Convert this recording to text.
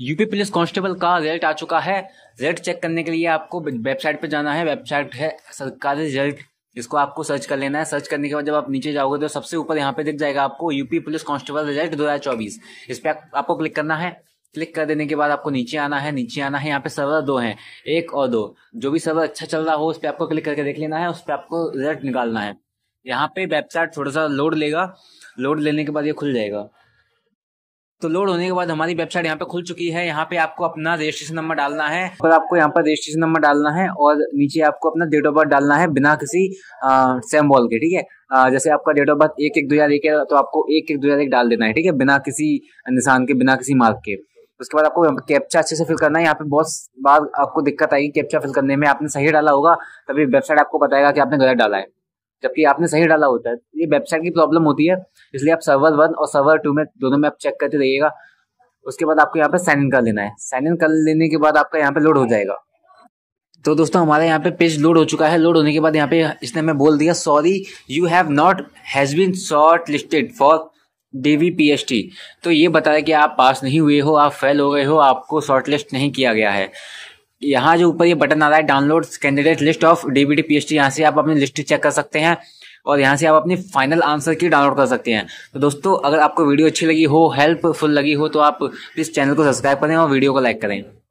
UP police constable का result आ चुका है रिजल्ट चेक करने के लिए आपको वेबसाइट पे जाना है वेबसाइट है सरकारी रिजल्ट इसको आपको सर्च कर लेना है सर्च करने के बाद जब आप नीचे जाओगे तो सबसे ऊपर यहाँ पे दिख जाएगा आपको यूपी पुलिस कांस्टेबल रिजल्ट दो हजार चौबीस इस पर आपको क्लिक करना है क्लिक कर देने के बाद आपको नीचे आना है नीचे आना है यहाँ पे सर्वर दो हैं एक और दो जो भी सर्वर अच्छा चल रहा हो उस पर आपको क्लिक करके देख लेना है उस पर आपको रिजल्ट निकालना है यहाँ पे वेबसाइट थोड़ा सा लोड लेगा लोड लेने के बाद ये खुल जाएगा तो लोड होने के बाद हमारी वेबसाइट यहाँ पे खुल चुकी है यहाँ पे आपको अपना रजिस्ट्रेशन नंबर डालना है और आपको यहाँ पर रजिस्ट्रेशन नंबर डालना है और नीचे आपको अपना डेट ऑफ बर्थ डालना है बिना किसी सेम्बॉल के ठीक है जैसे आपका डेट ऑफ बर्थ एक एक दो हजार एक है तो आपको एक एक दो हजार एक डाल देना है ठीक है बिना किसी निशान के बिना किसी मार्क के उसके बाद आपको कैप्चा अच्छे से फिल करना है यहाँ पे बहुत बार आपको दिक्कत आएगी कैप्चा फिल करने में आपने सही डाला होगा तभी वेबसाइट आपको बताएगा कि आपने गलत डाला है जबकि आपने सही डाला होता है ये वेबसाइट की प्रॉब्लम होती है इसलिए आप सर्वर वन और सर्वर टू में दोनों में आप चेक करते रहिएगा उसके बाद आपको यहाँ पे साइन इन कर लेना है साइन इन कर लेने के बाद आपका यहाँ पे लोड हो जाएगा तो दोस्तों हमारे यहाँ पे पेज लोड हो चुका है लोड होने के बाद यहाँ पे इसने हमें बोल दिया sorry you have not has been shortlisted for D B T तो ये बताया कि आप पास नहीं हुए हो आप फेल हो गए हो आपको शॉर्टलिस्ट नहीं किया गया है यहाँ जो ऊपर ये बटन आ रहा है download candidate list of DBT PhD यहाँ से आप अपनी लिस्ट चेक कर सकते हैं और यहाँ से आप अपनी फाइनल आंसर की डाउनलोड कर सकते हैं तो दोस्तों अगर आपको वीडियो अच्छी लगी हो हेल्पफुल लगी हो तो आप प्लीज़ चैनल को सब्सक्राइब करें और वीडियो को लाइक करें